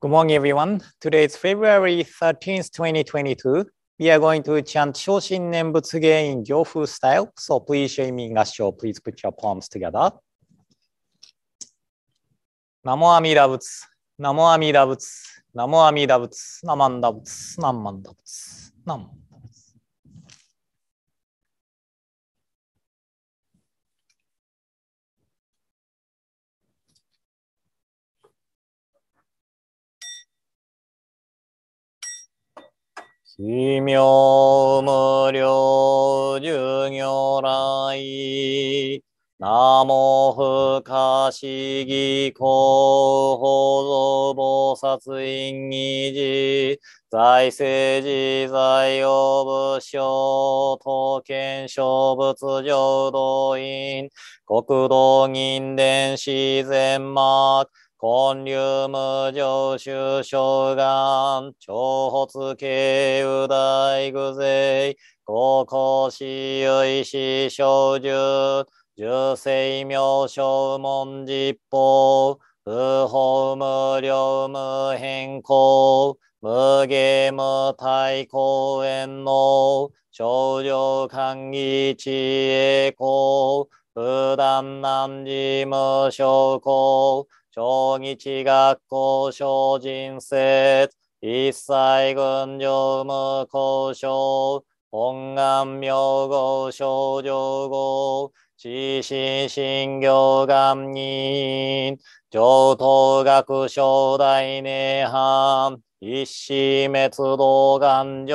Good morning, everyone. Today is February 13th, 2022. We are going to chant Shoshin Nembutsuge in Gyofu style. So please, Jamie Ngasho, please put your palms together. Namo Amida Butsu, Namo Amida Butsu, Namo Amida Butsu, Namanda Butsu, Namanda Butsu, Namo. 奇妙無量授如来。ナモ不可思議公報、蔵菩薩院議事。財政時財用物証、刀剣小物上動員、国道銀伝自然幕。根流無常修正願、長発慶右大具税、高校有唯士小獣、重生妙正文実法、不法無料無変更、無ゲーム対公園の少女官議知恵光、不断難事無証拠、小日学校小人生、一切群上無交渉、本願名号少女号、自身信行願人、上等学小大涅槃、一死滅道願成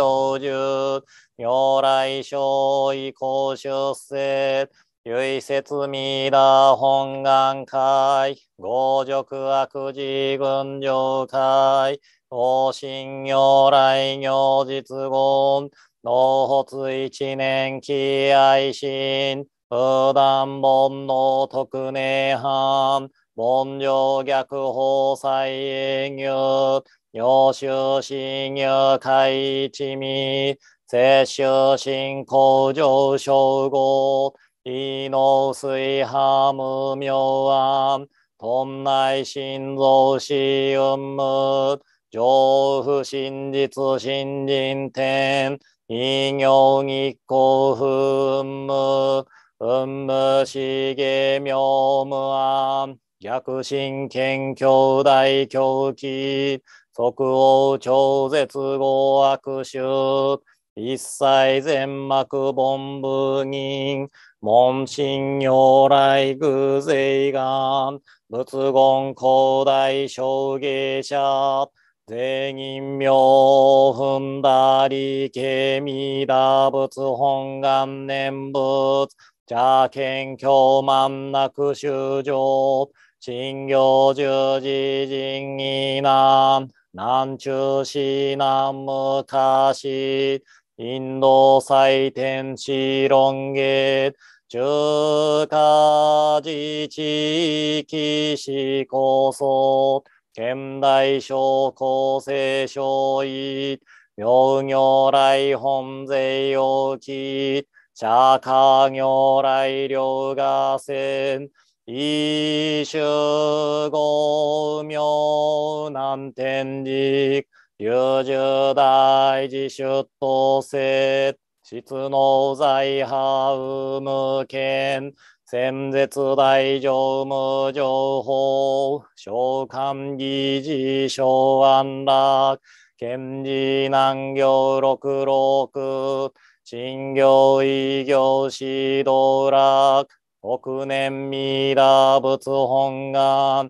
就、如来小意公出世、唯説未だ本願会、五辱悪事群上会、方針如来行実言、脳発一年期愛心、普段本能特寧犯、文上逆法再営業、要修信入開一味、摂修信仰上昇合、イノスイハムミョアン、トンナイ心臓シウム、上不真実新人天、異行日光不無、うんむしげみょ逆神剣兄大狂気、即応超絶合悪手。一切全幕本部人、門神如来偶税願、仏言古代証芸者、全人名踏んだり、けみダ仏本願念仏、邪剣教満なく修行、信行十字人以南、南中市南昔、インド祭典地論ゲ中華自治地市構想、現代省構成省意、妙行来本税用期、茶家行来両河川、一周合名南天寺、優柔代事出当世、質の在派無無権、戦絶大乗無情報、召喚議事小安楽、賢治難行六六、新行異行指導楽、億年未羅仏本願、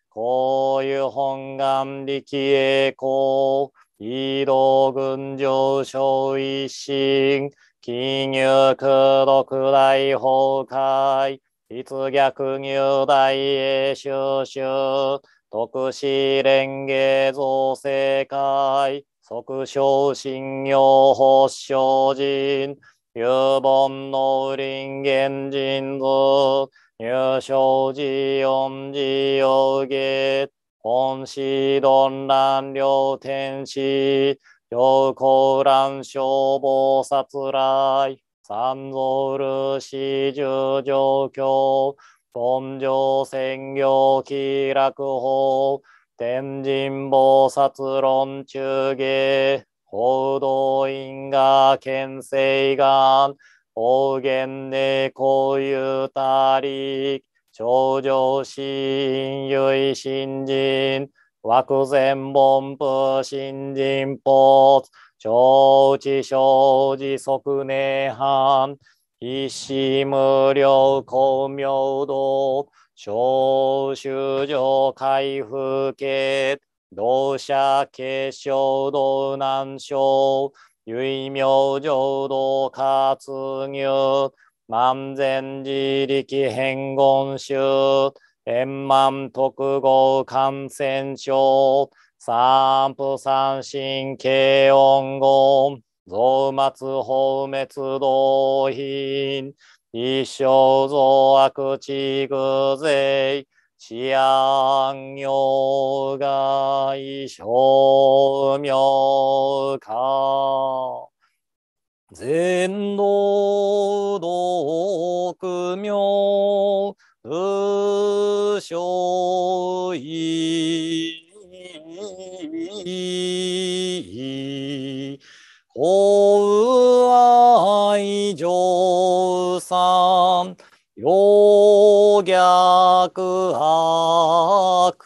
こういう本願力栄光、移動群上昇一心、金融苦大崩壊、一逆入大栄収集、特使連携造成会、即昇信用発祥人、有本農林原人図、入正時、音寺を下、本師論乱両天使、両高乱消防殺来、三蔵る十上京、本上専業気楽法、天神菩薩論中下、報道院が県政願、方言でこう言うたり、頂上親友新人、枠前本部新人ポーツ、超知承時即年槃、一心無料光明道、小修上回復系、同社結晶道南省、唯妙浄土活入、万全自力変言集、円満特合感染症、三不三神経音言、増末放滅動品、一生増悪地具税、しょうみょうか。全道い。名武将意。幸愛上さん、要逆愛。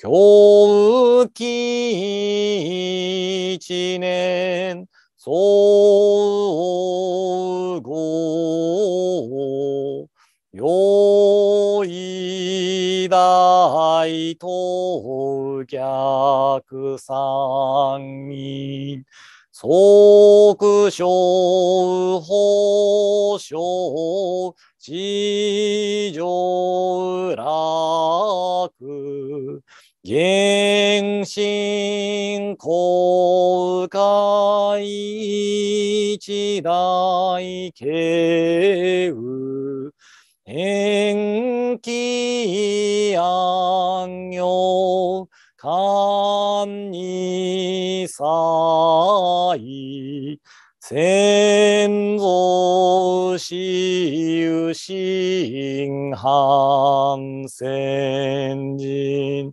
狂気一年総合用意大と逆三人即将保証地上楽原神公開一大慶雨延期安行勘に祭先祖私有心反戦人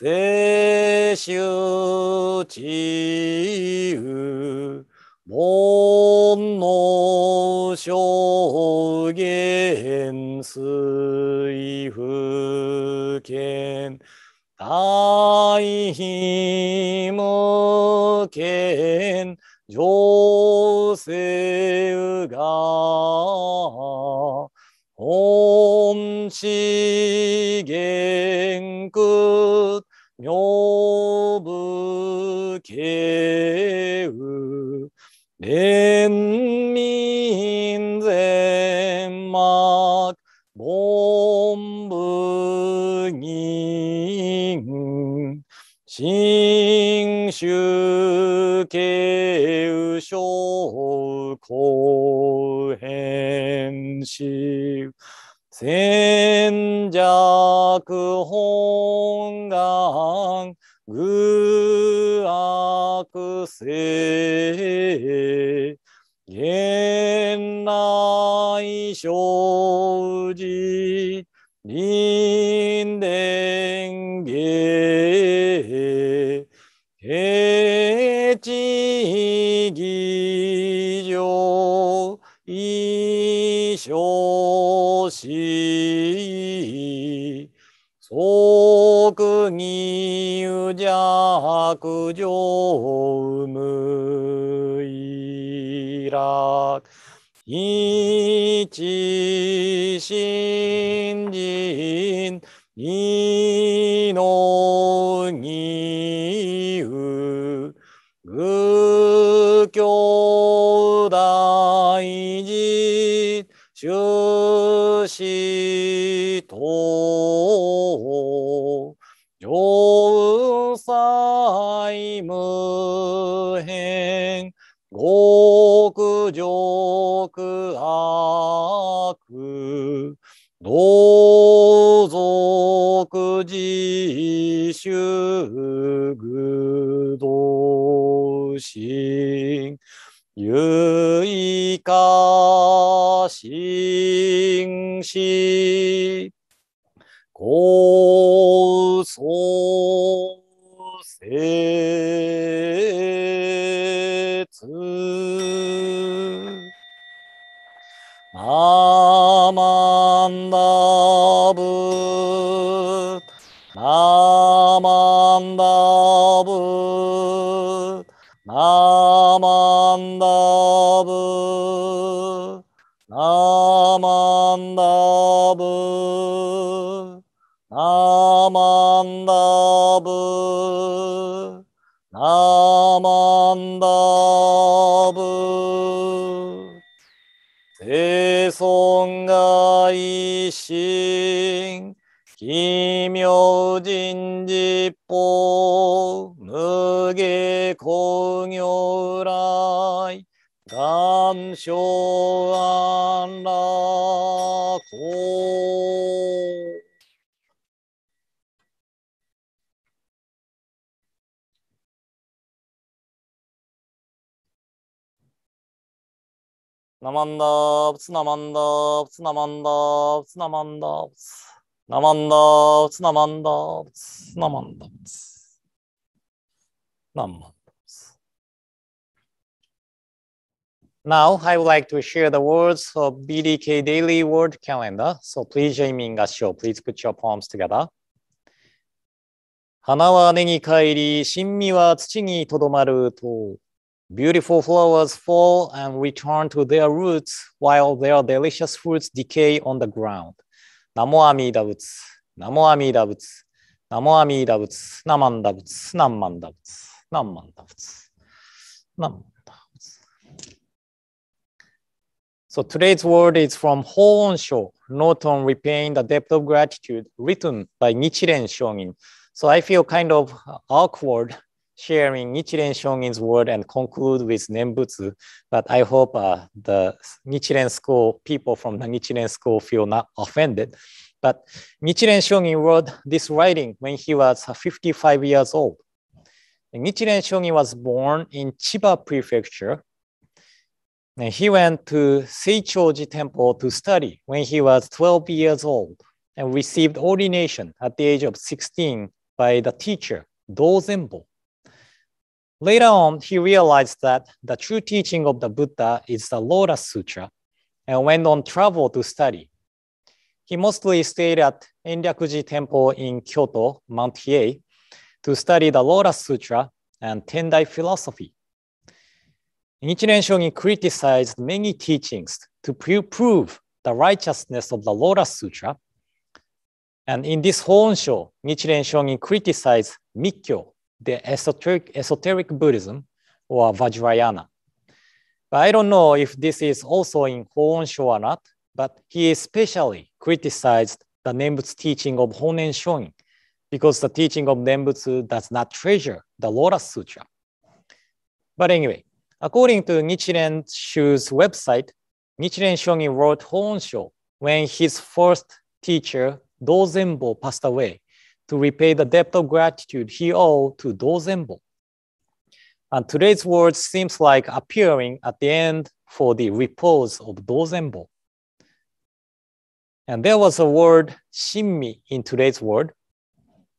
世襲地雨門の証言水不見大悲無見情勢が本資源区妙武慶雨連民全幕文武銀新州慶雨小公変死戦弱本願ぐあくせ現ょ省上無いら一新人二の二う愚教大事主無変極上苦悪同族自主具同心ゆいか心心マンダブナマンダブナマンダブナマンダブナマンダブナマンダブ一心、奇妙人事法、無下工業来、願生安楽。ナマンダーブツナマンダーブツナマンダーブツナマンダーブツナマンダーブツナマンダーブツナマンダーブツナマンダーブツ Now, I would like to share the words of BDK Daily Word Calendar. So please, Jamie a n Gashio, please put your palms together. 花は根に帰り、新味は土にとどまると。Beautiful flowers fall and return to their roots while their delicious fruits decay on the ground. Namo Amida Butsu, Namo Amida Butsu, Namo Amida Butsu, Namanda Butsu, Namanda Butsu, Namanda Butsu, Namanda Butsu. So today's word is from Hoon Sho, Note on Repaying the Depth of Gratitude, written by Nichiren Shonin. So I feel kind of awkward sharing Nichiren Shonin's word and conclude with Nembutsu. But I hope uh, the Nichiren school people from the Nichiren school feel not offended. But Nichiren Shonin wrote this writing when he was 55 years old. And Nichiren Shonin was born in Chiba Prefecture. And he went to Seichoji Temple to study when he was 12 years old and received ordination at the age of 16 by the teacher, Dozenbo. Later on, he realized that the true teaching of the Buddha is the Lotus Sutra and went on travel to study. He mostly stayed at Enryakuji Temple in Kyoto, Mount Hiei, to study the Lotus Sutra and Tendai philosophy. Nichiren Shonin criticized many teachings to prove the righteousness of the Lotus Sutra. And in this Honshō, Nichiren Shonin criticized Mikkyo, the esoteric, esoteric Buddhism or Vajrayana. But I don't know if this is also in Honshu or not, but he especially criticized the Nembutsu teaching of Honen Shoin because the teaching of Nembutsu does not treasure the Lotus Sutra. But anyway, according to Nichiren Shu's website, Nichiren Shonin wrote Honshu when his first teacher, Dozenbo, passed away to repay the debt of gratitude he owed to Dozenbo, And today's word seems like appearing at the end for the repose of Dozenbo. And there was a word shinmi in today's word.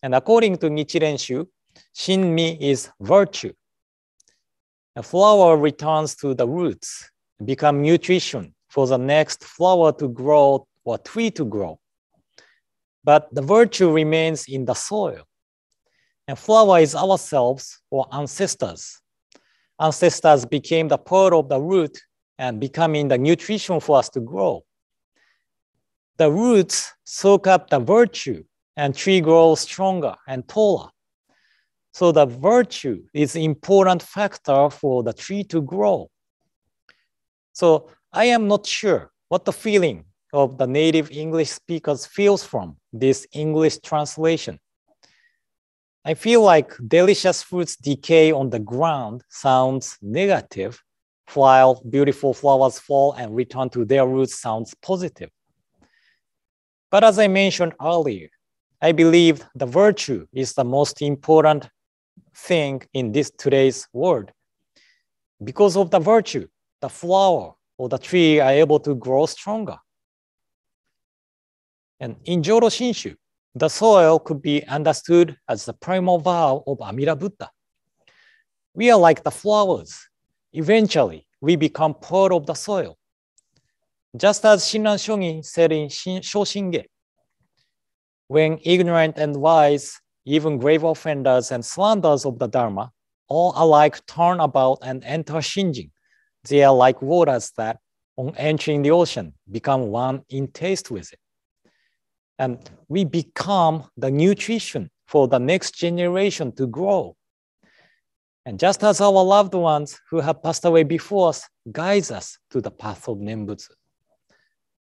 And according to Nichiren-shu, shinmi is virtue. A flower returns to the roots, become nutrition for the next flower to grow or tree to grow but the virtue remains in the soil. And flower is ourselves or ancestors. Ancestors became the part of the root and becoming the nutrition for us to grow. The roots soak up the virtue and tree grows stronger and taller. So the virtue is important factor for the tree to grow. So I am not sure what the feeling of the native English speakers feels from this English translation. I feel like delicious fruits decay on the ground sounds negative, while beautiful flowers fall and return to their roots sounds positive. But as I mentioned earlier, I believe the virtue is the most important thing in this today's world. Because of the virtue, the flower or the tree are able to grow stronger and in Joro Shinshu, the soil could be understood as the primal vow of Amida Buddha. We are like the flowers. Eventually, we become part of the soil. Just as Shinran Shonin said in Shin Shoshinge, when ignorant and wise, even grave offenders and slanders of the Dharma, all alike turn about and enter Shinjin. They are like waters that, on entering the ocean, become one in taste with it. And we become the nutrition for the next generation to grow. And just as our loved ones who have passed away before us guides us to the path of Nembutsu.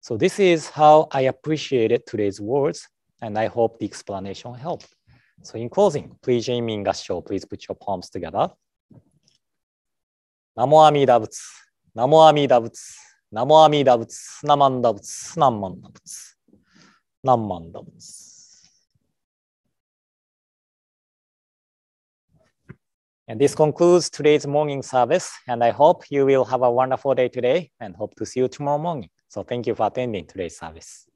So this is how I appreciated today's words, and I hope the explanation helped. So in closing, please join me in Gassho. Please put your palms together. Namo Amida Butsu. Namo Amida Butsu. Namo Amida Butsu. Naman Butsu. Naman Butsu. Namandams. And this concludes today's morning service. And I hope you will have a wonderful day today and hope to see you tomorrow morning. So thank you for attending today's service.